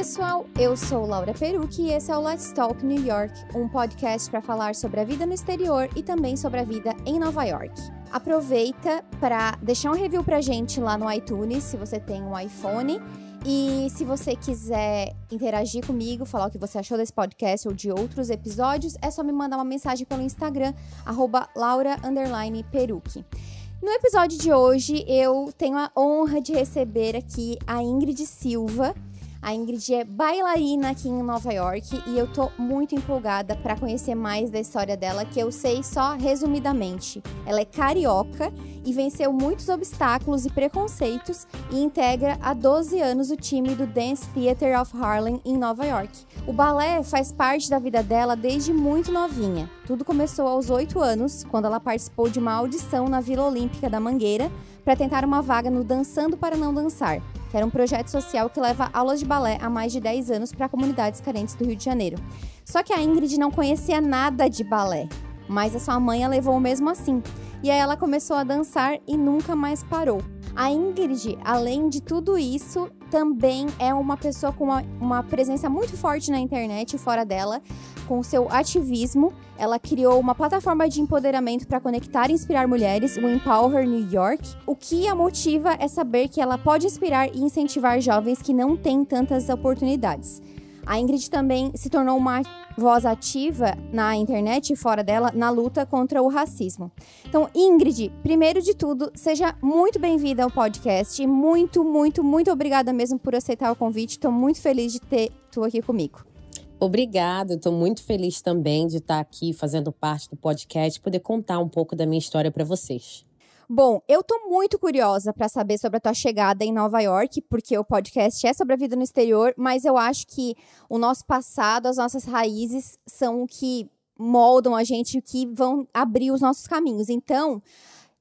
pessoal, eu sou Laura Perucchi e esse é o Let's Talk New York, um podcast para falar sobre a vida no exterior e também sobre a vida em Nova York. Aproveita para deixar um review para gente lá no iTunes, se você tem um iPhone. E se você quiser interagir comigo, falar o que você achou desse podcast ou de outros episódios, é só me mandar uma mensagem pelo Instagram, arroba No episódio de hoje, eu tenho a honra de receber aqui a Ingrid Silva, a Ingrid é bailarina aqui em Nova York e eu tô muito empolgada para conhecer mais da história dela, que eu sei só resumidamente. Ela é carioca e venceu muitos obstáculos e preconceitos e integra há 12 anos o time do Dance Theater of Harlem em Nova York. O balé faz parte da vida dela desde muito novinha. Tudo começou aos 8 anos, quando ela participou de uma audição na Vila Olímpica da Mangueira para tentar uma vaga no Dançando para Não Dançar que era um projeto social que leva aulas de balé há mais de 10 anos para comunidades carentes do Rio de Janeiro. Só que a Ingrid não conhecia nada de balé, mas a sua mãe a levou mesmo assim. E aí ela começou a dançar e nunca mais parou. A Ingrid, além de tudo isso, também é uma pessoa com uma, uma presença muito forte na internet e fora dela, com seu ativismo. Ela criou uma plataforma de empoderamento para conectar e inspirar mulheres, o Empower New York. O que a motiva é saber que ela pode inspirar e incentivar jovens que não têm tantas oportunidades. A Ingrid também se tornou uma voz ativa na internet e fora dela na luta contra o racismo. Então, Ingrid, primeiro de tudo, seja muito bem-vinda ao podcast. Muito, muito, muito obrigada mesmo por aceitar o convite. Estou muito feliz de ter tu aqui comigo. Obrigada, estou muito feliz também de estar tá aqui fazendo parte do podcast, poder contar um pouco da minha história para vocês. Bom, eu tô muito curiosa para saber sobre a tua chegada em Nova York, porque o podcast é sobre a vida no exterior, mas eu acho que o nosso passado, as nossas raízes são o que moldam a gente, o que vão abrir os nossos caminhos. Então,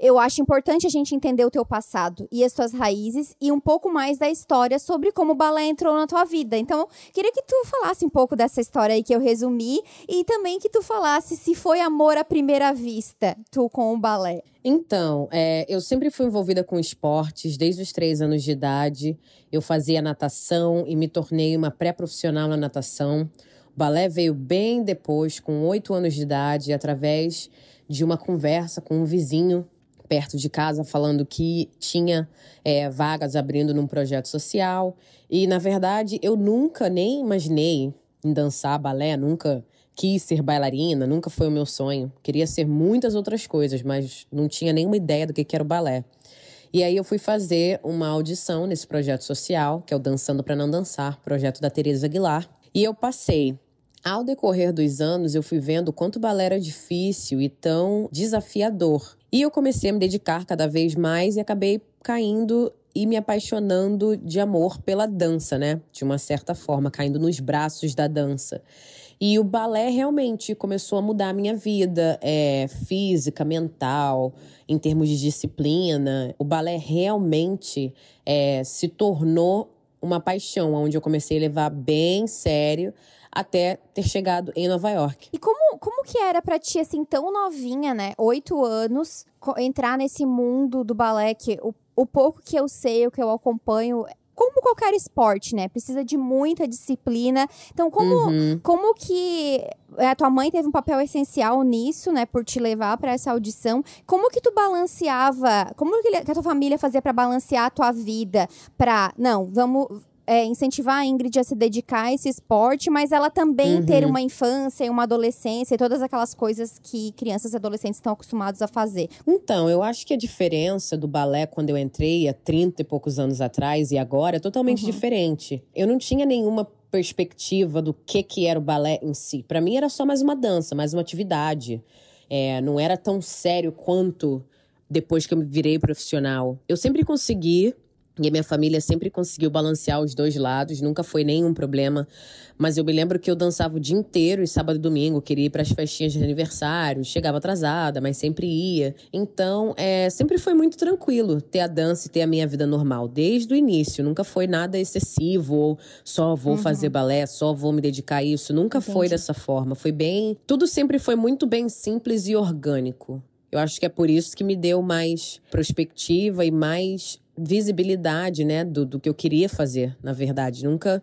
eu acho importante a gente entender o teu passado e as tuas raízes e um pouco mais da história sobre como o balé entrou na tua vida. Então, queria que tu falasse um pouco dessa história aí que eu resumi e também que tu falasse se foi amor à primeira vista, tu com o balé. Então, é, eu sempre fui envolvida com esportes desde os três anos de idade. Eu fazia natação e me tornei uma pré-profissional na natação. O balé veio bem depois, com oito anos de idade, através de uma conversa com um vizinho perto de casa falando que tinha é, vagas abrindo num projeto social. E, na verdade, eu nunca nem imaginei em dançar balé, nunca quis ser bailarina, nunca foi o meu sonho. Queria ser muitas outras coisas, mas não tinha nenhuma ideia do que era o balé. E aí eu fui fazer uma audição nesse projeto social, que é o Dançando para Não Dançar, projeto da Tereza Aguilar. E eu passei. Ao decorrer dos anos, eu fui vendo quanto o balé era difícil e tão desafiador. E eu comecei a me dedicar cada vez mais e acabei caindo e me apaixonando de amor pela dança, né? De uma certa forma, caindo nos braços da dança. E o balé realmente começou a mudar a minha vida, é, física, mental, em termos de disciplina. O balé realmente é, se tornou uma paixão, onde eu comecei a levar bem sério até ter chegado em Nova York. E como, como que era para ti, assim, tão novinha, né? Oito anos, entrar nesse mundo do balé que o, o pouco que eu sei, o que eu acompanho, como qualquer esporte, né? Precisa de muita disciplina. Então, como, uhum. como que é, a tua mãe teve um papel essencial nisso, né? Por te levar para essa audição. Como que tu balanceava? Como que a tua família fazia para balancear a tua vida? Pra não, vamos é, incentivar a Ingrid a se dedicar a esse esporte, mas ela também uhum. ter uma infância e uma adolescência e todas aquelas coisas que crianças e adolescentes estão acostumados a fazer. Então, eu acho que a diferença do balé quando eu entrei há 30 e poucos anos atrás e agora é totalmente uhum. diferente. Eu não tinha nenhuma perspectiva do que, que era o balé em si. Para mim era só mais uma dança, mais uma atividade. É, não era tão sério quanto depois que eu me virei profissional. Eu sempre consegui e a minha família sempre conseguiu balancear os dois lados, nunca foi nenhum problema. Mas eu me lembro que eu dançava o dia inteiro, e sábado e domingo, queria ir para as festinhas de aniversário, chegava atrasada, mas sempre ia. Então, é, sempre foi muito tranquilo ter a dança e ter a minha vida normal, desde o início. Nunca foi nada excessivo, ou só vou uhum. fazer balé, só vou me dedicar a isso. Nunca Entendi. foi dessa forma. Foi bem. Tudo sempre foi muito bem simples e orgânico. Eu acho que é por isso que me deu mais perspectiva e mais visibilidade, né, do, do que eu queria fazer, na verdade. Nunca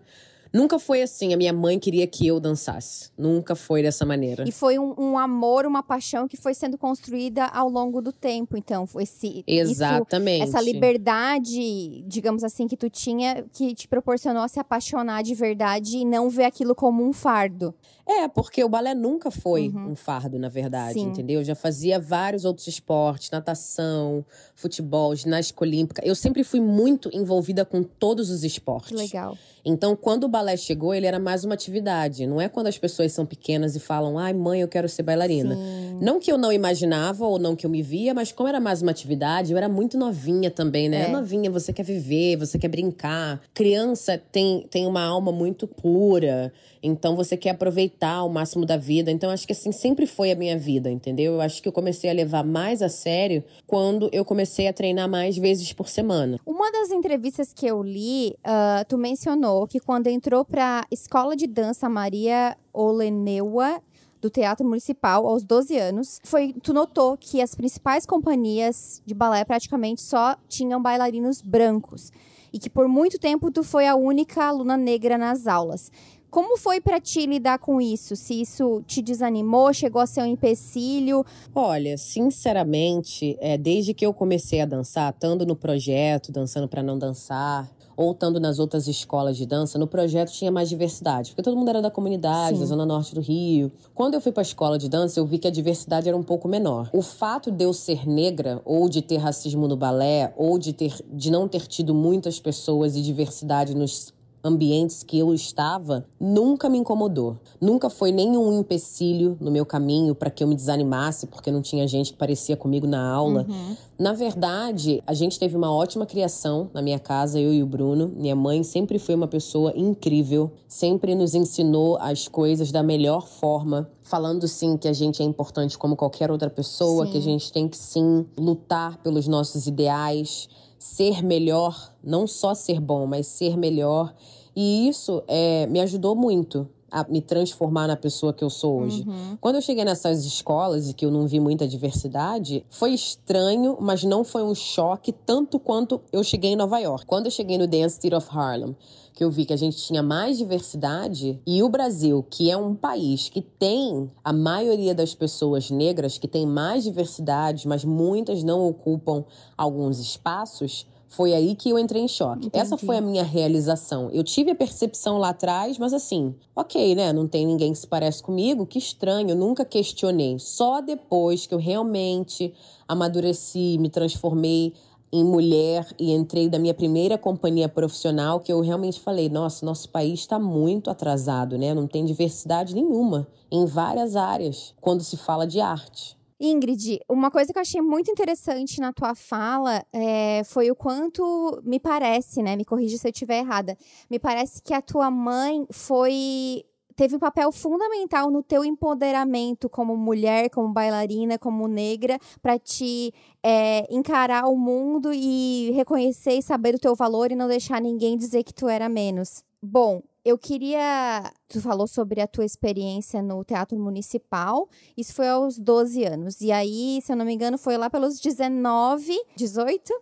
Nunca foi assim. A minha mãe queria que eu dançasse. Nunca foi dessa maneira. E foi um, um amor, uma paixão que foi sendo construída ao longo do tempo. Então, foi esse, Exatamente. Isso, essa liberdade, digamos assim, que tu tinha, que te proporcionou se apaixonar de verdade e não ver aquilo como um fardo. É, porque o balé nunca foi uhum. um fardo, na verdade, Sim. entendeu? Eu já fazia vários outros esportes, natação, futebol, ginástica olímpica. Eu sempre fui muito envolvida com todos os esportes. Legal. Então, quando o balé chegou, ele era mais uma atividade. Não é quando as pessoas são pequenas e falam, ai, mãe, eu quero ser bailarina. Sim. Não que eu não imaginava ou não que eu me via, mas como era mais uma atividade, eu era muito novinha também, né? É. é novinha, você quer viver, você quer brincar. Criança tem, tem uma alma muito pura. Então você quer aproveitar o máximo da vida. Então acho que assim sempre foi a minha vida, entendeu? Eu acho que eu comecei a levar mais a sério quando eu comecei a treinar mais vezes por semana. Uma das entrevistas que eu li, uh, tu mencionou que quando entrou para escola de dança Maria Oleneua, do Teatro Municipal aos 12 anos, foi tu notou que as principais companhias de balé praticamente só tinham bailarinos brancos e que por muito tempo tu foi a única aluna negra nas aulas. Como foi para ti lidar com isso? Se isso te desanimou, chegou a ser um empecilho? Olha, sinceramente, é, desde que eu comecei a dançar, estando no projeto, dançando para não dançar, ou estando nas outras escolas de dança, no projeto tinha mais diversidade, porque todo mundo era da comunidade, Sim. da zona norte do Rio. Quando eu fui para a escola de dança, eu vi que a diversidade era um pouco menor. O fato de eu ser negra ou de ter racismo no balé ou de ter de não ter tido muitas pessoas e diversidade nos ambientes que eu estava, nunca me incomodou. Nunca foi nenhum empecilho no meu caminho para que eu me desanimasse porque não tinha gente que parecia comigo na aula. Uhum. Na verdade, a gente teve uma ótima criação na minha casa, eu e o Bruno. Minha mãe sempre foi uma pessoa incrível, sempre nos ensinou as coisas da melhor forma, falando sim que a gente é importante como qualquer outra pessoa, sim. que a gente tem que sim lutar pelos nossos ideais, ser melhor, não só ser bom, mas ser melhor e isso é, me ajudou muito a me transformar na pessoa que eu sou hoje. Uhum. Quando eu cheguei nessas escolas e que eu não vi muita diversidade, foi estranho, mas não foi um choque tanto quanto eu cheguei em Nova York. Quando eu cheguei no Dance Theater of Harlem, que eu vi que a gente tinha mais diversidade e o Brasil, que é um país que tem a maioria das pessoas negras, que tem mais diversidade, mas muitas não ocupam alguns espaços, foi aí que eu entrei em choque. Entendi. Essa foi a minha realização. Eu tive a percepção lá atrás, mas assim, ok, né? Não tem ninguém que se parece comigo, que estranho, eu nunca questionei. Só depois que eu realmente amadureci, me transformei em mulher e entrei da minha primeira companhia profissional que eu realmente falei, nossa, nosso país está muito atrasado, né? Não tem diversidade nenhuma em várias áreas quando se fala de arte. Ingrid, uma coisa que eu achei muito interessante na tua fala é, foi o quanto me parece, né? Me corrija se eu estiver errada. Me parece que a tua mãe foi teve um papel fundamental no teu empoderamento como mulher, como bailarina, como negra, para te é, encarar o mundo e reconhecer e saber o teu valor e não deixar ninguém dizer que tu era menos. Bom, eu queria. Tu falou sobre a tua experiência no Teatro Municipal. Isso foi aos 12 anos. E aí, se eu não me engano, foi lá pelos 19, 18,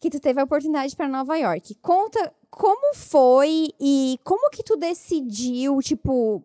que tu teve a oportunidade para Nova York. Conta como foi e como que tu decidiu, tipo,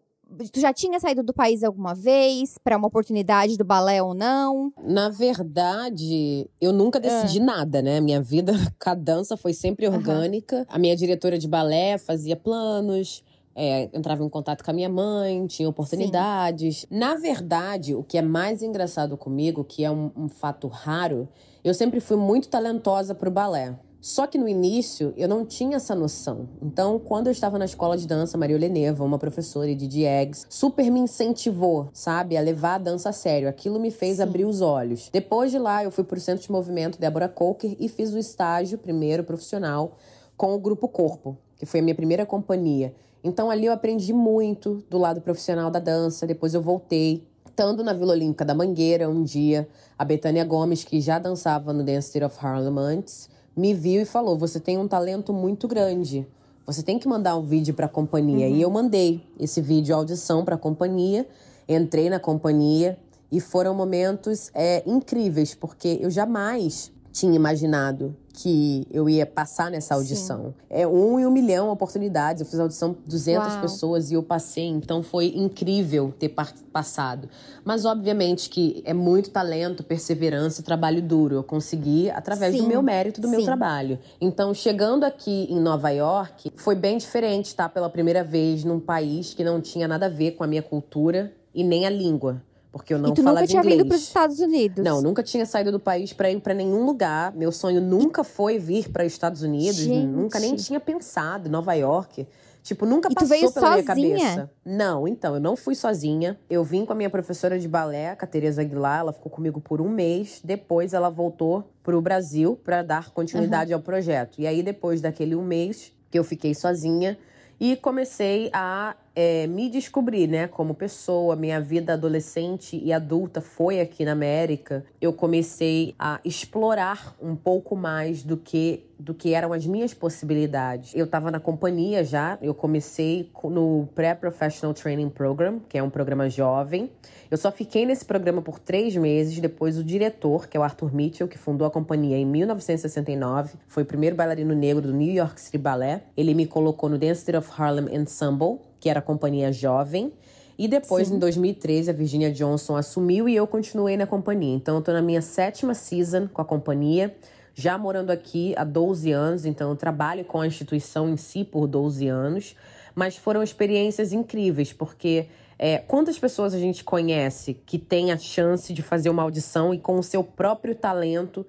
Tu já tinha saído do país alguma vez para uma oportunidade do balé ou não? Na verdade, eu nunca ah. decidi é. nada, né? Minha vida com a dança foi sempre orgânica. Uhum. A minha diretora de balé fazia planos, é, entrava em contato com a minha mãe, tinha oportunidades. Sim. Na verdade, o que é mais engraçado comigo, que é um, um fato raro, eu sempre fui muito talentosa pro balé. Só que no início eu não tinha essa noção. Então, quando eu estava na escola de dança, Maria Leneva, uma professora de DJs, super me incentivou, sabe, a levar a dança a sério. Aquilo me fez Sim. abrir os olhos. Depois de lá, eu fui para o Centro de Movimento Débora Coker e fiz o estágio primeiro profissional com o Grupo Corpo, que foi a minha primeira companhia. Então ali eu aprendi muito do lado profissional da dança. Depois eu voltei estando na Vila Olímpica da Mangueira um dia, a Betânia Gomes, que já dançava no Dance Theater of Harlem antes, me viu e falou: Você tem um talento muito grande. Você tem que mandar um vídeo para a companhia. Uhum. E eu mandei esse vídeo audição para a companhia. Entrei na companhia e foram momentos é, incríveis, porque eu jamais tinha imaginado que eu ia passar nessa audição. Sim. É um em um milhão oportunidades. Eu fiz a audição 200 Uau. pessoas e eu passei, então foi incrível ter passado. Mas obviamente que é muito talento, perseverança e trabalho duro. Eu consegui através Sim. do meu mérito, do Sim. meu trabalho. Então, chegando aqui em Nova York, foi bem diferente estar tá? pela primeira vez num país que não tinha nada a ver com a minha cultura e nem a língua. Porque eu não e tu nunca tinha inglês. vindo para os Estados Unidos? Não, nunca tinha saído do país para ir para nenhum lugar. Meu sonho nunca e... foi vir para os Estados Unidos, Gente. nunca nem tinha pensado. Nova York. Tipo, nunca passou pela sozinha? minha cabeça. Não, então, eu não fui sozinha. Eu vim com a minha professora de balé, a Tereza Aguilar. Ela ficou comigo por um mês. Depois ela voltou para o Brasil para dar continuidade uhum. ao projeto. E aí, depois daquele um mês que eu fiquei sozinha e comecei a é, me descobri, né, como pessoa, minha vida adolescente e adulta foi aqui na América. Eu comecei a explorar um pouco mais do que do que eram as minhas possibilidades. Eu estava na companhia já, eu comecei no Pré-Professional Training Program, que é um programa jovem. Eu só fiquei nesse programa por três meses, depois o diretor, que é o Arthur Mitchell, que fundou a companhia em 1969, foi o primeiro bailarino negro do New York City Ballet. Ele me colocou no Dance of Harlem Ensemble, que era a companhia jovem. E depois, Sim. em 2013, a Virginia Johnson assumiu e eu continuei na companhia. Então, eu tô na minha sétima season com a companhia, já morando aqui há 12 anos, então eu trabalho com a instituição em si por 12 anos. Mas foram experiências incríveis, porque é, quantas pessoas a gente conhece que tem a chance de fazer uma audição e com o seu próprio talento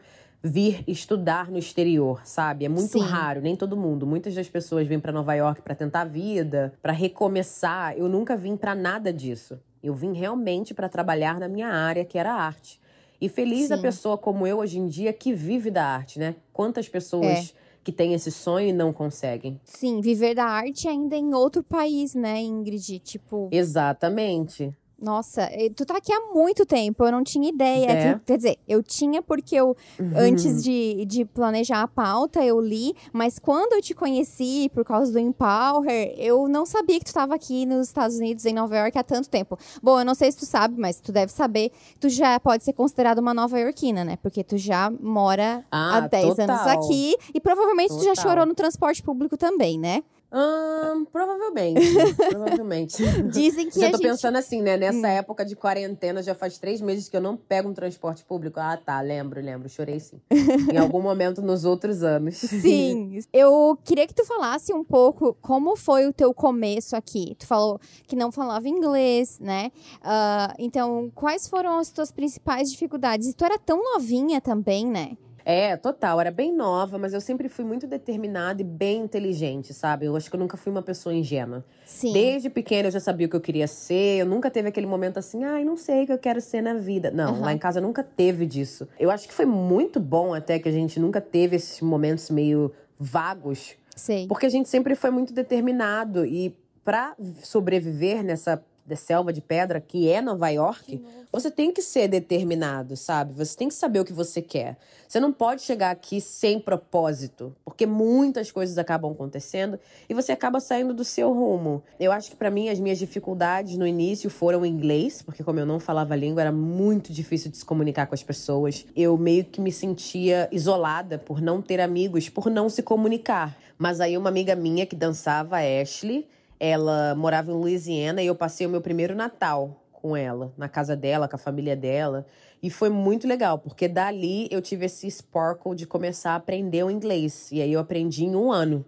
vir estudar no exterior, sabe? É muito Sim. raro, nem todo mundo. Muitas das pessoas vêm para Nova York para tentar a vida, para recomeçar. Eu nunca vim para nada disso. Eu vim realmente para trabalhar na minha área, que era arte. E feliz Sim. a pessoa como eu hoje em dia que vive da arte, né? Quantas pessoas é. que têm esse sonho e não conseguem? Sim, viver da arte ainda em outro país, né, Ingrid? Tipo. Exatamente. Nossa, tu tá aqui há muito tempo, eu não tinha ideia. É. Que, quer dizer, eu tinha porque eu, uhum. antes de, de planejar a pauta, eu li, mas quando eu te conheci por causa do Empower, eu não sabia que tu tava aqui nos Estados Unidos, em Nova York, há tanto tempo. Bom, eu não sei se tu sabe, mas tu deve saber, tu já pode ser considerada uma nova iorquina, né? Porque tu já mora ah, há 10 total. anos aqui e provavelmente total. tu já chorou no transporte público também, né? Hum, provavelmente. provavelmente. Dizem que. Já tô gente... pensando assim, né? Nessa hum. época de quarentena, já faz três meses que eu não pego um transporte público. Ah, tá, lembro, lembro. Chorei sim. em algum momento nos outros anos. Sim. Eu queria que tu falasse um pouco como foi o teu começo aqui. Tu falou que não falava inglês, né? Uh, então, quais foram as tuas principais dificuldades? E tu era tão novinha também, né? É, total. Era bem nova, mas eu sempre fui muito determinada e bem inteligente, sabe? Eu acho que eu nunca fui uma pessoa ingênua. Sim. Desde pequena eu já sabia o que eu queria ser. Eu nunca teve aquele momento assim, ai, ah, não sei o que eu quero ser na vida. Não, uhum. lá em casa nunca teve disso. Eu acho que foi muito bom até que a gente nunca teve esses momentos meio vagos. Sim. Porque a gente sempre foi muito determinado e para sobreviver nessa da selva de pedra, que é Nova York, você tem que ser determinado, sabe? Você tem que saber o que você quer. Você não pode chegar aqui sem propósito, porque muitas coisas acabam acontecendo e você acaba saindo do seu rumo. Eu acho que para mim as minhas dificuldades no início foram o inglês, porque como eu não falava a língua, era muito difícil de se comunicar com as pessoas. Eu meio que me sentia isolada por não ter amigos, por não se comunicar. Mas aí uma amiga minha que dançava, Ashley, ela morava em Louisiana e eu passei o meu primeiro Natal com ela, na casa dela, com a família dela. E foi muito legal, porque dali eu tive esse sparkle de começar a aprender o inglês. E aí eu aprendi em um ano.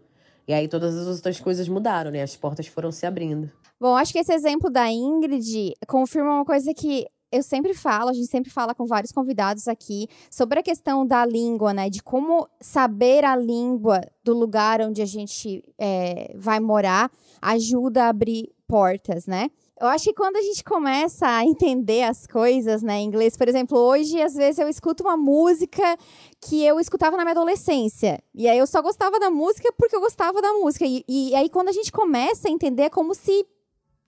E aí todas as outras coisas mudaram, né? As portas foram se abrindo. Bom, acho que esse exemplo da Ingrid confirma uma coisa que eu sempre falo, a gente sempre fala com vários convidados aqui sobre a questão da língua, né? De como saber a língua do lugar onde a gente é, vai morar ajuda a abrir portas, né? Eu acho que quando a gente começa a entender as coisas, né, em inglês, por exemplo, hoje às vezes eu escuto uma música que eu escutava na minha adolescência. E aí eu só gostava da música porque eu gostava da música. E, e aí quando a gente começa a entender é como se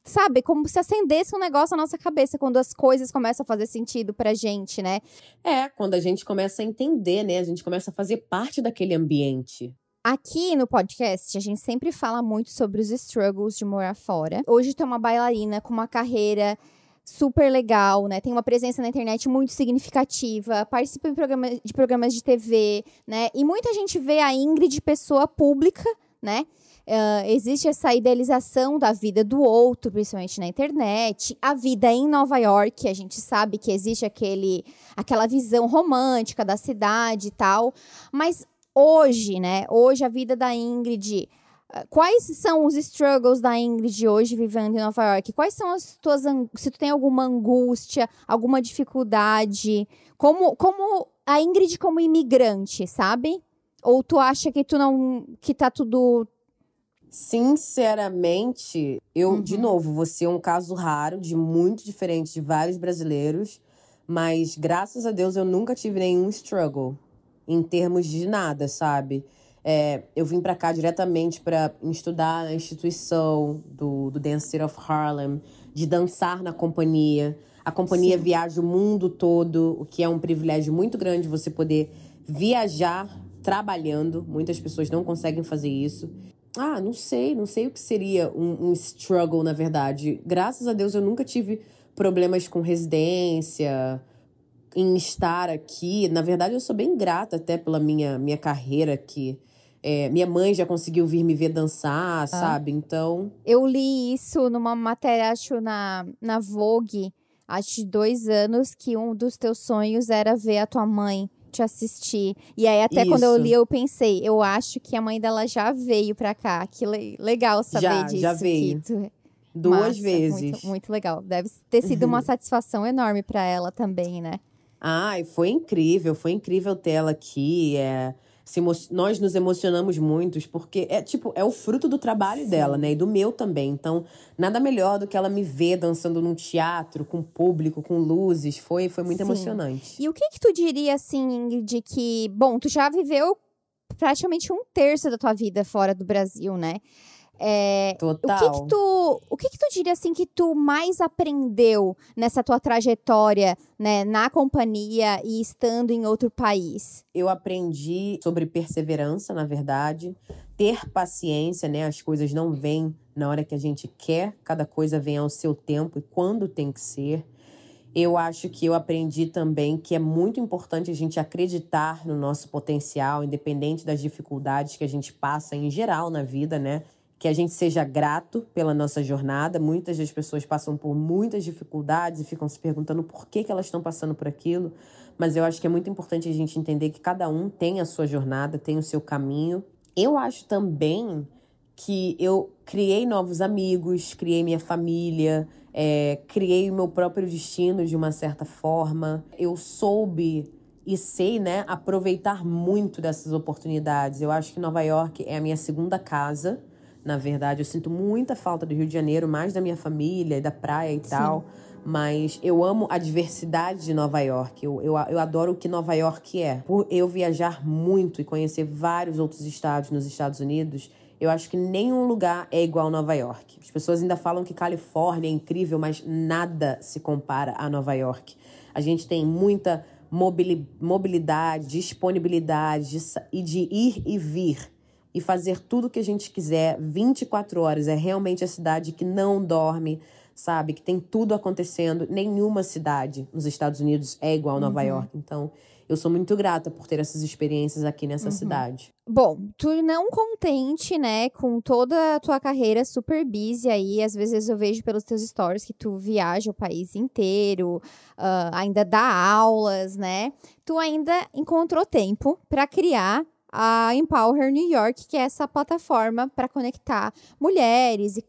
sabe, como se acendesse um negócio na nossa cabeça quando as coisas começam a fazer sentido pra gente, né? É, quando a gente começa a entender, né? A gente começa a fazer parte daquele ambiente. Aqui no podcast, a gente sempre fala muito sobre os struggles de morar fora. Hoje tem uma bailarina com uma carreira super legal, né? Tem uma presença na internet muito significativa, participa de, programa, de programas de TV, né? E muita gente vê a Ingrid pessoa pública, né? Uh, existe essa idealização da vida do outro, principalmente na internet. A vida em Nova York, a gente sabe que existe aquele, aquela visão romântica da cidade e tal. Mas hoje, né? Hoje a vida da Ingrid. Ah, quais são os struggles da Ingrid hoje vivendo em Nova York? Quais são as tuas. Se tu tem alguma angústia, alguma dificuldade? Como, como a Ingrid como imigrante, sabe? Ou tu acha que tu não. que tá tudo Sinceramente, eu, uhum. de novo, você é um caso raro, de muito diferente de vários brasileiros, mas graças a Deus eu nunca tive nenhum struggle em termos de nada, sabe? É, eu vim para cá diretamente para estudar na instituição do, do Dance City of Harlem, de dançar na companhia. A companhia Sim. viaja o mundo todo, o que é um privilégio muito grande você poder viajar trabalhando. Muitas pessoas não conseguem fazer isso. Ah, não sei, não sei o que seria um, um struggle, na verdade. Graças a Deus eu nunca tive problemas com residência, em estar aqui. Na verdade, eu sou bem grata até pela minha, minha carreira aqui. É, minha mãe já conseguiu vir me ver dançar, ah. sabe? Então. Eu li isso numa matéria, acho, na, na Vogue, acho de dois anos, que um dos teus sonhos era ver a tua mãe te assistir. E aí, até Isso. quando eu li, eu pensei, eu acho que a mãe dela já veio pra cá. Que le legal saber já, disso. Já veio. Tu... Duas Massa, vezes. Muito, muito, legal. Deve ter sido uma satisfação enorme para ela também, né? Ai, foi incrível, foi incrível ter ela aqui. É nós nos emocionamos muitos porque é tipo, é o fruto do trabalho Sim. dela, né? E do meu também. Então, nada melhor do que ela me ver dançando num teatro, com público, com luzes. Foi, foi muito Sim. emocionante. E o que que tu diria, assim, de que, bom, tu já viveu praticamente um terço da tua vida fora do Brasil, né? É, Total. O que que, tu, o que que tu diria, assim, que tu mais aprendeu nessa tua trajetória, né, na companhia e estando em outro país? Eu aprendi sobre perseverança, na verdade, ter paciência, né, as coisas não vêm na hora que a gente quer, cada coisa vem ao seu tempo e quando tem que ser. Eu acho que eu aprendi também que é muito importante a gente acreditar no nosso potencial, independente das dificuldades que a gente passa em geral na vida, né? que a gente seja grato pela nossa jornada. Muitas das pessoas passam por muitas dificuldades e ficam se perguntando por que, que elas estão passando por aquilo, mas eu acho que é muito importante a gente entender que cada um tem a sua jornada, tem o seu caminho. Eu acho também que eu criei novos amigos, criei minha família, é, criei o meu próprio destino de uma certa forma. Eu soube e sei, né, aproveitar muito dessas oportunidades. Eu acho que Nova York é a minha segunda casa. Na verdade, eu sinto muita falta do Rio de Janeiro, mais da minha família, da praia e Sim. tal. Mas eu amo a diversidade de Nova York. Eu, eu, eu adoro o que Nova York é. Por eu viajar muito e conhecer vários outros estados nos Estados Unidos, eu acho que nenhum lugar é igual Nova York. As pessoas ainda falam que Califórnia é incrível, mas nada se compara a Nova York. A gente tem muita mobili mobilidade, disponibilidade de, e de ir e vir e fazer tudo o que a gente quiser 24 horas. É realmente a cidade que não dorme, sabe? Que tem tudo acontecendo. Nenhuma cidade nos Estados Unidos é igual a Nova uhum. York. Então, eu sou muito grata por ter essas experiências aqui nessa uhum. cidade. Bom, tu não contente, né, com toda a tua carreira super busy aí, às vezes eu vejo pelos teus stories que tu viaja o país inteiro, uh, ainda dá aulas, né? Tu ainda encontrou tempo para criar a Empower New York, que é essa plataforma para conectar mulheres e,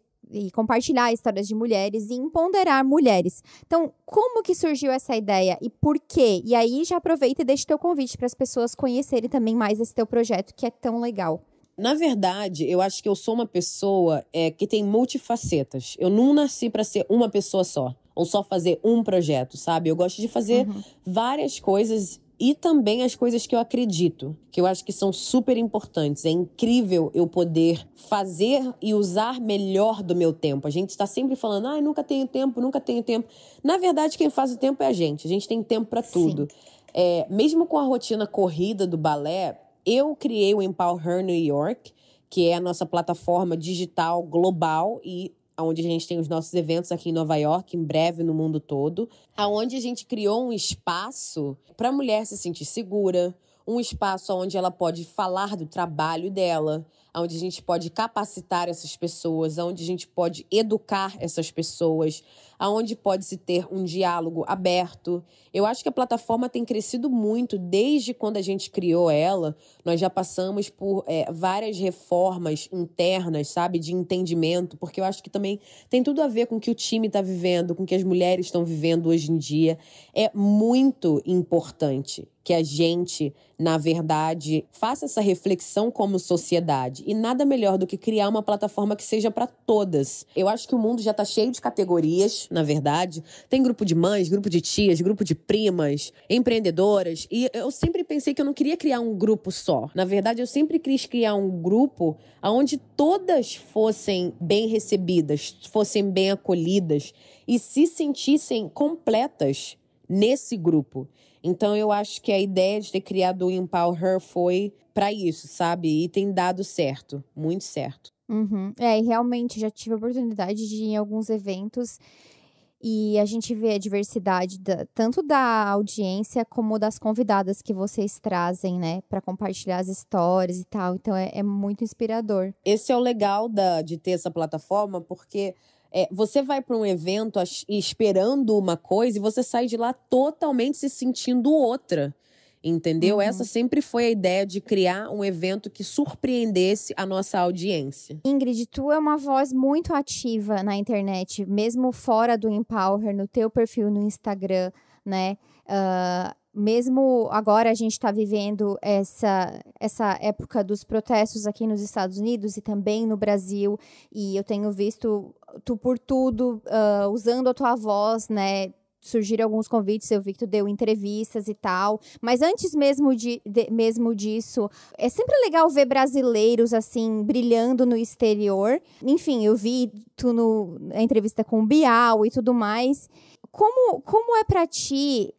e compartilhar histórias de mulheres e empoderar mulheres. Então, como que surgiu essa ideia e por quê? E aí já aproveita e deixa teu convite para as pessoas conhecerem também mais esse teu projeto que é tão legal. Na verdade, eu acho que eu sou uma pessoa é, que tem multifacetas. Eu não nasci para ser uma pessoa só ou só fazer um projeto, sabe? Eu gosto de fazer uhum. várias coisas e também as coisas que eu acredito, que eu acho que são super importantes. É incrível eu poder fazer e usar melhor do meu tempo. A gente está sempre falando, ah, nunca tenho tempo, nunca tenho tempo. Na verdade, quem faz o tempo é a gente. A gente tem tempo para tudo. É, mesmo com a rotina corrida do balé, eu criei o Empower Her New York, que é a nossa plataforma digital global e onde a gente tem os nossos eventos aqui em Nova York, em breve no mundo todo, aonde a gente criou um espaço para a mulher se sentir segura, um espaço onde ela pode falar do trabalho dela, onde a gente pode capacitar essas pessoas, onde a gente pode educar essas pessoas, aonde pode se ter um diálogo aberto. Eu acho que a plataforma tem crescido muito desde quando a gente criou ela. Nós já passamos por é, várias reformas internas, sabe, de entendimento, porque eu acho que também tem tudo a ver com o que o time está vivendo, com o que as mulheres estão vivendo hoje em dia. É muito importante que a gente, na verdade, faça essa reflexão como sociedade e nada melhor do que criar uma plataforma que seja para todas. Eu acho que o mundo já está cheio de categorias, na verdade. Tem grupo de mães, grupo de tias, grupo de primas, empreendedoras. E eu sempre pensei que eu não queria criar um grupo só. Na verdade, eu sempre quis criar um grupo onde todas fossem bem recebidas, fossem bem acolhidas e se sentissem completas nesse grupo. Então eu acho que a ideia de ter criado o Empower Her foi para isso, sabe? E tem dado certo, muito certo. Uhum. É, e realmente já tive a oportunidade de ir em alguns eventos e a gente vê a diversidade da, tanto da audiência como das convidadas que vocês trazem, né, para compartilhar as histórias e tal. Então é, é muito inspirador. Esse é o legal da, de ter essa plataforma, porque é, você vai para um evento esperando uma coisa e você sai de lá totalmente se sentindo outra. Entendeu? Uhum. Essa sempre foi a ideia de criar um evento que surpreendesse a nossa audiência. Ingrid, tu é uma voz muito ativa na internet, mesmo fora do Empower, no teu perfil no Instagram, né? Uh, mesmo agora a gente está vivendo essa, essa época dos protestos aqui nos Estados Unidos e também no Brasil, e eu tenho visto tu por tudo, uh, usando a tua voz, né? Surgiram alguns convites, eu vi que tu deu entrevistas e tal. Mas antes mesmo, de, de mesmo disso, é sempre legal ver brasileiros, assim, brilhando no exterior. Enfim, eu vi tu no, na entrevista com o Bial e tudo mais. Como, como é para ti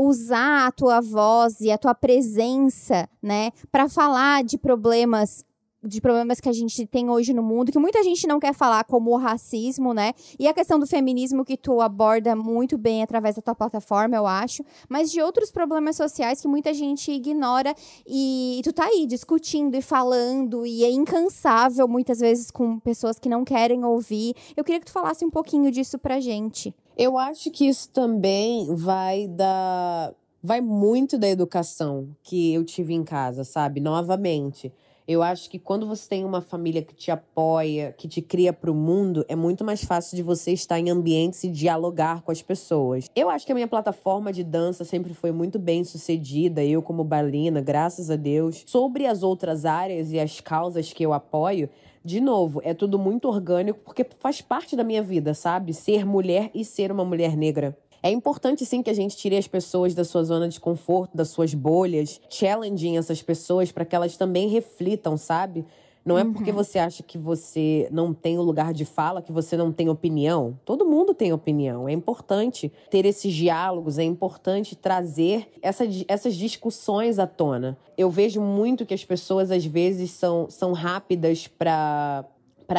usar a tua voz e a tua presença, né, para falar de problemas de problemas que a gente tem hoje no mundo, que muita gente não quer falar, como o racismo, né? E a questão do feminismo que tu aborda muito bem através da tua plataforma, eu acho, mas de outros problemas sociais que muita gente ignora e, tu tá aí discutindo e falando e é incansável muitas vezes com pessoas que não querem ouvir. Eu queria que tu falasse um pouquinho disso pra gente. Eu acho que isso também vai da vai muito da educação que eu tive em casa, sabe? Novamente. Eu acho que quando você tem uma família que te apoia, que te cria para o mundo, é muito mais fácil de você estar em ambientes e dialogar com as pessoas. Eu acho que a minha plataforma de dança sempre foi muito bem sucedida, eu como bailarina, graças a Deus. Sobre as outras áreas e as causas que eu apoio, de novo, é tudo muito orgânico porque faz parte da minha vida, sabe? Ser mulher e ser uma mulher negra. É importante sim que a gente tire as pessoas da sua zona de conforto, das suas bolhas, challenging essas pessoas para que elas também reflitam, sabe? Não é porque uhum. você acha que você não tem o lugar de fala que você não tem opinião. Todo mundo tem opinião. É importante ter esses diálogos, é importante trazer essa, essas discussões à tona. Eu vejo muito que as pessoas às vezes são, são rápidas para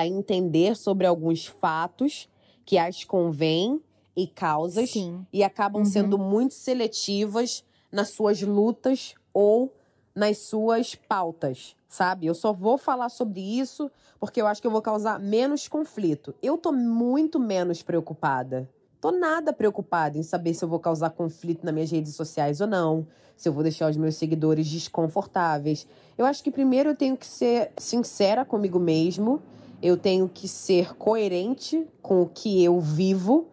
entender sobre alguns fatos que as convém e causas Sim. e acabam uhum. sendo muito seletivas nas suas lutas ou nas suas pautas, sabe? Eu só vou falar sobre isso porque eu acho que eu vou causar menos conflito. Eu tô muito menos preocupada. Tô nada preocupada em saber se eu vou causar conflito nas minhas redes sociais ou não, se eu vou deixar os meus seguidores desconfortáveis. Eu acho que primeiro eu tenho que ser sincera comigo mesmo, eu tenho que ser coerente com o que eu vivo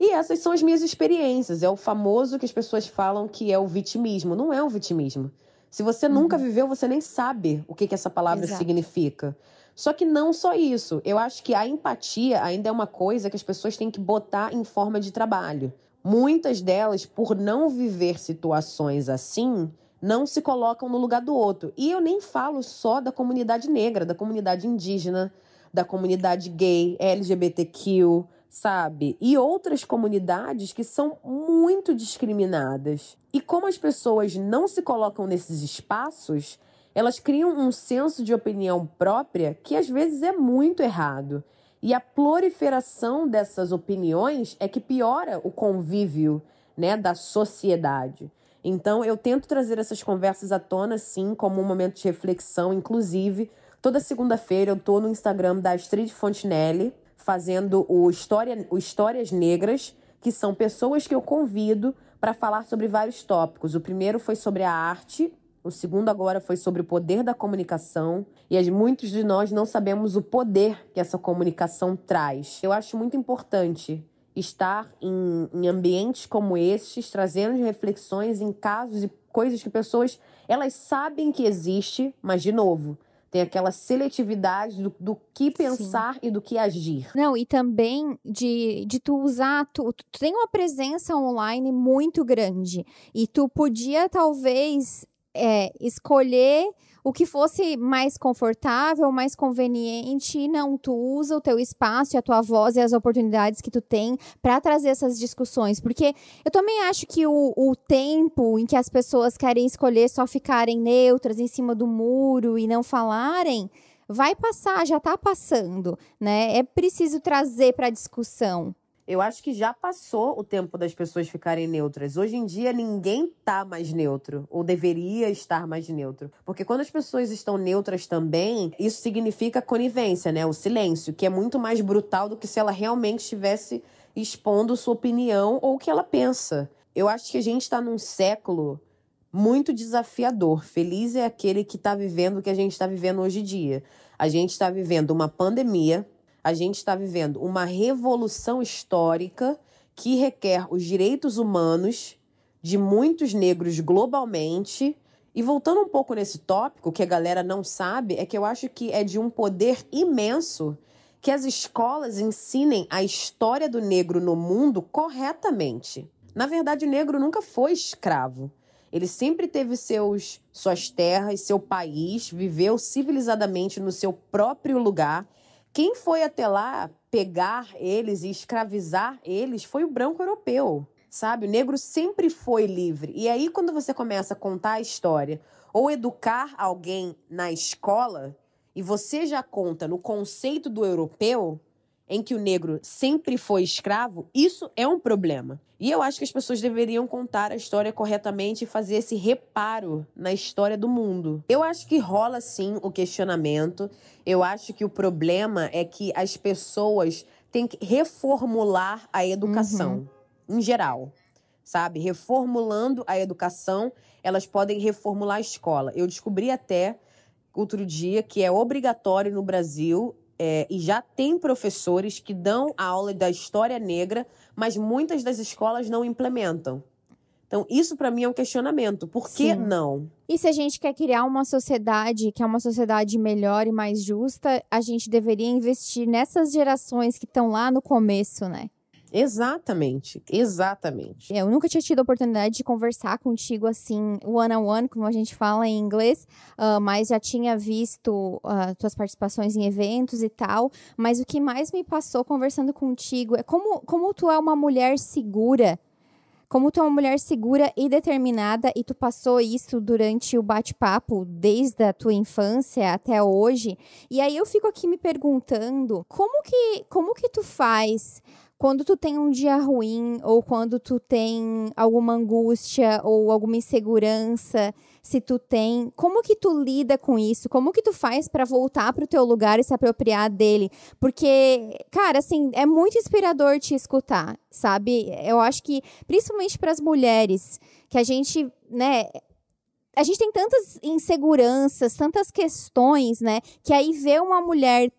e essas são as minhas experiências. É o famoso que as pessoas falam que é o vitimismo. Não é um vitimismo. Se você uhum. nunca viveu, você nem sabe o que, que essa palavra Exato. significa. Só que não só isso. Eu acho que a empatia ainda é uma coisa que as pessoas têm que botar em forma de trabalho. Muitas delas, por não viver situações assim, não se colocam no lugar do outro. E eu nem falo só da comunidade negra, da comunidade indígena, da comunidade gay, LGBTQ sabe? E outras comunidades que são muito discriminadas. E como as pessoas não se colocam nesses espaços, elas criam um senso de opinião própria que às vezes é muito errado. E a proliferação dessas opiniões é que piora o convívio, né, da sociedade. Então, eu tento trazer essas conversas à tona, sim, como um momento de reflexão. Inclusive, toda segunda-feira eu tô no Instagram da Astrid Fontenelle, fazendo o, História, o Histórias Negras, que são pessoas que eu convido para falar sobre vários tópicos. O primeiro foi sobre a arte, o segundo agora foi sobre o poder da comunicação e muitos de nós não sabemos o poder que essa comunicação traz. Eu acho muito importante estar em, em ambientes como estes, trazendo reflexões em casos e coisas que pessoas elas sabem que existe, mas de novo tem aquela seletividade do, do que pensar Sim. e do que agir. Não, e também de, de tu usar. Tu, tu tem uma presença online muito grande. E tu podia, talvez, é, escolher o que fosse mais confortável, mais conveniente, não tu usa o teu espaço e a tua voz e as oportunidades que tu tem para trazer essas discussões, porque eu também acho que o, o, tempo em que as pessoas querem escolher só ficarem neutras em cima do muro e não falarem vai passar, já está passando, né? É preciso trazer para a discussão. Eu acho que já passou o tempo das pessoas ficarem neutras. Hoje em dia ninguém tá mais neutro ou deveria estar mais neutro, porque quando as pessoas estão neutras também, isso significa conivência, né? O silêncio, que é muito mais brutal do que se ela realmente estivesse expondo sua opinião ou o que ela pensa. Eu acho que a gente está num século muito desafiador. Feliz é aquele que está vivendo o que a gente está vivendo hoje em dia. A gente está vivendo uma pandemia a gente está vivendo uma revolução histórica que requer os direitos humanos de muitos negros globalmente. E voltando um pouco nesse tópico, que a galera não sabe, é que eu acho que é de um poder imenso que as escolas ensinem a história do negro no mundo corretamente. Na verdade, o negro nunca foi escravo. Ele sempre teve seus, suas terras, seu país, viveu civilizadamente no seu próprio lugar quem foi até lá pegar eles e escravizar eles foi o branco europeu, sabe? O negro sempre foi livre. E aí, quando você começa a contar a história ou educar alguém na escola, e você já conta no conceito do europeu, em que o negro sempre foi escravo, isso é um problema. E eu acho que as pessoas deveriam contar a história corretamente e fazer esse reparo na história do mundo. Eu acho que rola sim o questionamento. Eu acho que o problema é que as pessoas têm que reformular a educação uhum. em geral. Sabe? Reformulando a educação, elas podem reformular a escola. Eu descobri até outro dia que é obrigatório no Brasil é, e já tem professores que dão aula da história negra, mas muitas das escolas não implementam. Então, isso para mim é um questionamento. Por que Sim. não? E se a gente quer criar uma sociedade que é uma sociedade melhor e mais justa, a gente deveria investir nessas gerações que estão lá no começo, né? Exatamente, exatamente. É, eu nunca tinha tido a oportunidade de conversar contigo assim, one on one, como a gente fala em inglês, uh, mas já tinha visto uh, tuas participações em eventos e tal. Mas o que mais me passou conversando contigo é como, como tu é uma mulher segura. Como tu é uma mulher segura e determinada e tu passou isso durante o bate-papo desde a tua infância até hoje. E aí eu fico aqui me perguntando, como que como que tu faz quando tu tem um dia ruim ou quando tu tem alguma angústia ou alguma insegurança, se tu tem, como que tu lida com isso? Como que tu faz para voltar pro teu lugar e se apropriar dele? Porque, cara, assim, é muito inspirador te escutar, sabe? Eu acho que principalmente para as mulheres, que a gente, né, a gente tem tantas inseguranças, tantas questões, né? Que aí ver uma mulher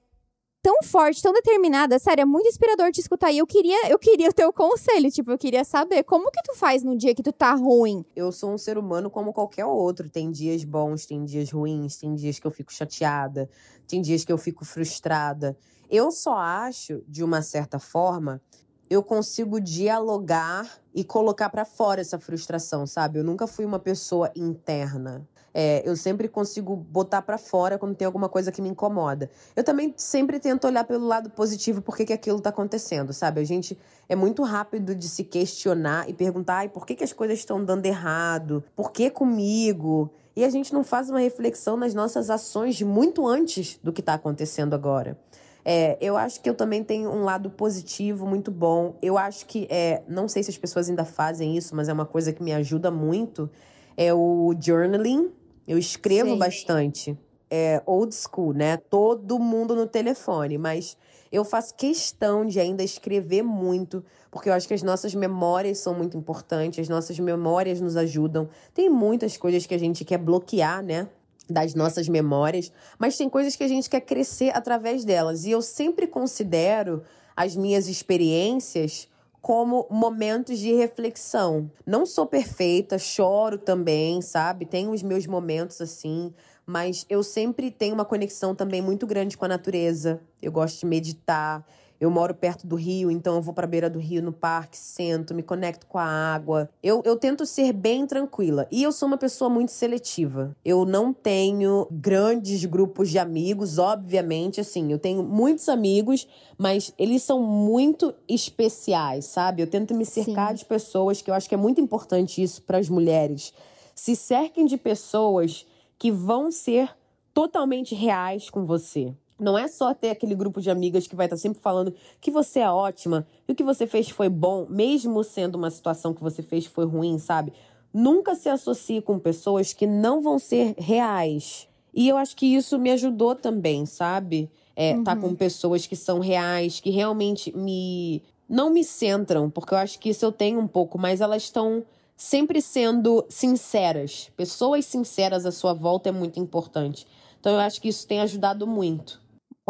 tão forte, tão determinada, sério, é muito inspirador te escutar. E eu queria, eu queria o teu conselho, tipo, eu queria saber como que tu faz no dia que tu tá ruim. Eu sou um ser humano como qualquer outro. Tem dias bons, tem dias ruins, tem dias que eu fico chateada, tem dias que eu fico frustrada. Eu só acho, de uma certa forma, eu consigo dialogar e colocar para fora essa frustração, sabe? Eu nunca fui uma pessoa interna. É, eu sempre consigo botar para fora quando tem alguma coisa que me incomoda. Eu também sempre tento olhar pelo lado positivo porque que aquilo tá acontecendo, sabe? A gente é muito rápido de se questionar e perguntar, ai, por que, que as coisas estão dando errado? Por que comigo? E a gente não faz uma reflexão nas nossas ações muito antes do que está acontecendo agora. É, eu acho que eu também tenho um lado positivo muito bom. Eu acho que, é, não sei se as pessoas ainda fazem isso, mas é uma coisa que me ajuda muito. É o journaling, eu escrevo Sim. bastante. É old school, né? Todo mundo no telefone, mas eu faço questão de ainda escrever muito, porque eu acho que as nossas memórias são muito importantes, as nossas memórias nos ajudam. Tem muitas coisas que a gente quer bloquear, né? Das nossas memórias, mas tem coisas que a gente quer crescer através delas. E eu sempre considero as minhas experiências como momentos de reflexão. Não sou perfeita, choro também, sabe? Tenho os meus momentos assim, mas eu sempre tenho uma conexão também muito grande com a natureza. Eu gosto de meditar, eu moro perto do rio, então eu vou para a beira do rio, no parque, sento, me conecto com a água. Eu, eu tento ser bem tranquila. E eu sou uma pessoa muito seletiva. Eu não tenho grandes grupos de amigos, obviamente, assim. Eu tenho muitos amigos, mas eles são muito especiais, sabe? Eu tento me cercar Sim. de pessoas, que eu acho que é muito importante isso para as mulheres. Se cerquem de pessoas que vão ser totalmente reais com você, não é só ter aquele grupo de amigas que vai estar tá sempre falando que você é ótima e o que você fez foi bom, mesmo sendo uma situação que você fez foi ruim, sabe? Nunca se associe com pessoas que não vão ser reais. E eu acho que isso me ajudou também, sabe? É, uhum. Tá com uhum. pessoas que são reais, que realmente me. Não me centram, porque eu acho que isso eu tenho um pouco, mas elas estão sempre sendo sinceras. Pessoas sinceras à sua volta é muito importante. Então eu acho que isso tem ajudado muito.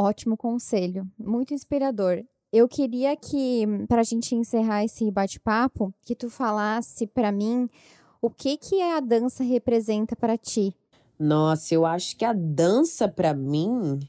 Ótimo conselho, muito inspirador. Eu queria que, para a gente encerrar esse bate-papo, que tu falasse para mim o que, que a dança representa para ti. Nossa, eu acho que a dança para mim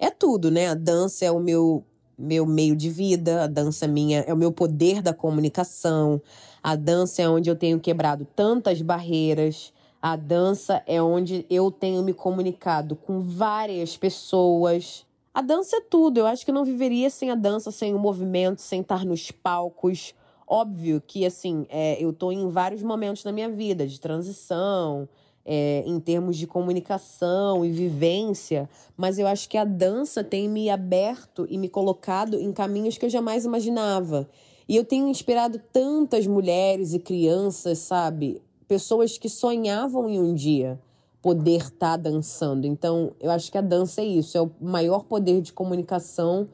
é tudo, né? A dança é o meu meu meio de vida, a dança minha é o meu poder da comunicação. A dança é onde eu tenho quebrado tantas barreiras. A dança é onde eu tenho me comunicado com várias pessoas. A dança é tudo. Eu acho que não viveria sem a dança, sem o movimento, sem estar nos palcos. Óbvio que, assim, é, eu estou em vários momentos da minha vida, de transição, é, em termos de comunicação e vivência, mas eu acho que a dança tem me aberto e me colocado em caminhos que eu jamais imaginava. E eu tenho inspirado tantas mulheres e crianças, sabe? Pessoas que sonhavam em um dia poder estar tá dançando. Então, eu acho que a dança é isso, é o maior poder de comunicação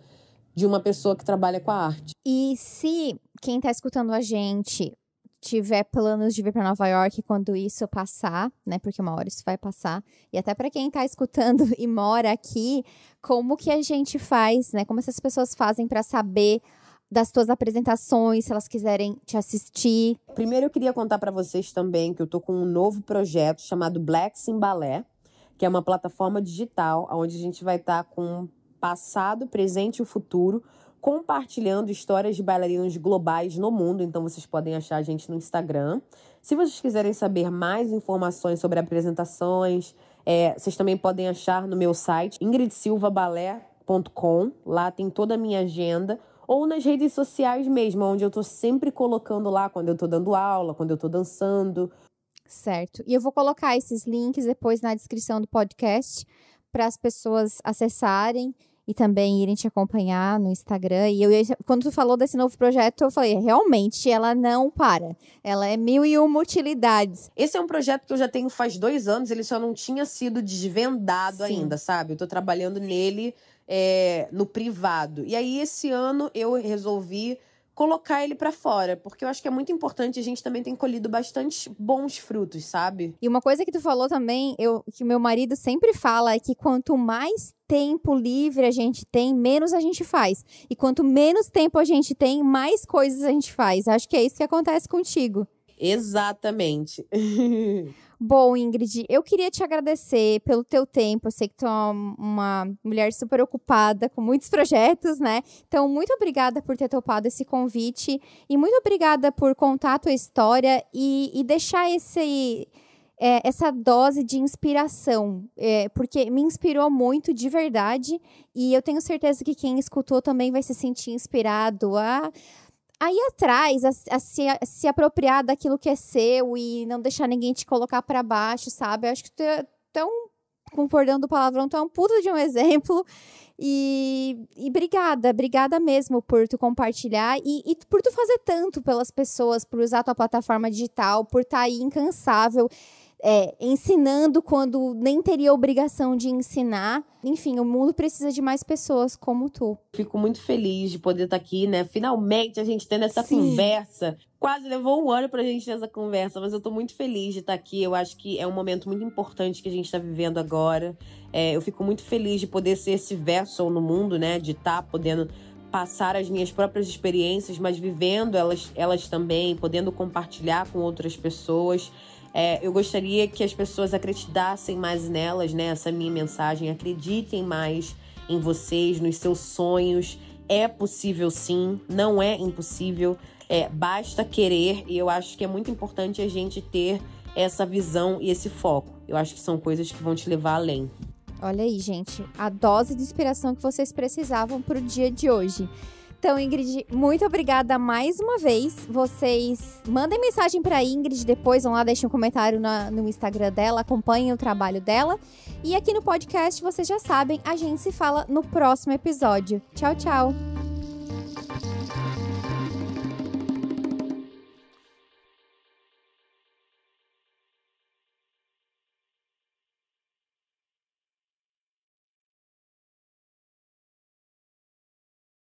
de uma pessoa que trabalha com a arte. E se quem está escutando a gente tiver planos de vir para Nova York quando isso passar, né? Porque uma hora isso vai passar. E até para quem está escutando e mora aqui, como que a gente faz, né? Como essas pessoas fazem para saber das tuas apresentações, se elas quiserem te assistir. Primeiro eu queria contar para vocês também que eu tô com um novo projeto chamado Black Sim Balé, que é uma plataforma digital onde a gente vai estar tá com passado, presente e o futuro compartilhando histórias de bailarinos globais no mundo, então vocês podem achar a gente no Instagram. Se vocês quiserem saber mais informações sobre apresentações, é, vocês também podem achar no meu site ingridsilvabalé.com. Lá tem toda a minha agenda ou nas redes sociais mesmo, onde eu estou sempre colocando lá quando eu estou dando aula, quando eu estou dançando. Certo. E eu vou colocar esses links depois na descrição do podcast para as pessoas acessarem e também irem te acompanhar no Instagram. E eu, quando tu falou desse novo projeto, eu falei, realmente, ela não para. Ela é mil e uma utilidades. Esse é um projeto que eu já tenho faz dois anos, ele só não tinha sido desvendado Sim. ainda, sabe? Eu tô trabalhando nele é, no privado. E aí, esse ano, eu resolvi colocar ele para fora, porque eu acho que é muito importante a gente também tem colhido bastante bons frutos, sabe? E uma coisa que tu falou também, eu que meu marido sempre fala é que quanto mais tempo livre a gente tem, menos a gente faz. E quanto menos tempo a gente tem, mais coisas a gente faz. Acho que é isso que acontece contigo. Exatamente. Bom, Ingrid, eu queria te agradecer pelo teu tempo. Eu sei que tu é uma mulher super ocupada com muitos projetos, né? Então, muito obrigada por ter topado esse convite e muito obrigada por contar a tua história e, e deixar esse é, essa dose de inspiração, é, porque me inspirou muito de verdade e eu tenho certeza que quem escutou também vai se sentir inspirado a, aí atrás, a, a, se, a, se, apropriar daquilo que é seu e não deixar ninguém te colocar para baixo, sabe? Eu acho que tu é tão concordando o palavrão, tu é um puto de um exemplo. E, e obrigada, obrigada mesmo por tu compartilhar e, e por tu fazer tanto pelas pessoas, por usar tua plataforma digital, por estar tá aí incansável é, ensinando quando nem teria obrigação de ensinar. Enfim, o mundo precisa de mais pessoas como tu. Fico muito feliz de poder estar tá aqui, né? Finalmente a gente tendo essa Sim. conversa. Quase levou um ano pra gente ter essa conversa, mas eu tô muito feliz de estar tá aqui. Eu acho que é um momento muito importante que a gente tá vivendo agora. É, eu fico muito feliz de poder ser esse vessel no mundo, né? De estar tá podendo passar as minhas próprias experiências, mas vivendo elas, elas também, podendo compartilhar com outras pessoas. É, eu gostaria que as pessoas acreditassem mais nelas, né? Essa minha mensagem. Acreditem mais em vocês, nos seus sonhos. É possível sim, não é impossível. É, basta querer, e eu acho que é muito importante a gente ter essa visão e esse foco. Eu acho que são coisas que vão te levar além. Olha aí, gente, a dose de inspiração que vocês precisavam para o dia de hoje. Então, Ingrid, muito obrigada mais uma vez. Vocês mandem mensagem para Ingrid depois, vão lá, deixem um comentário na, no Instagram dela, acompanhem o trabalho dela. E aqui no podcast, vocês já sabem, a gente se fala no próximo episódio. Tchau, tchau!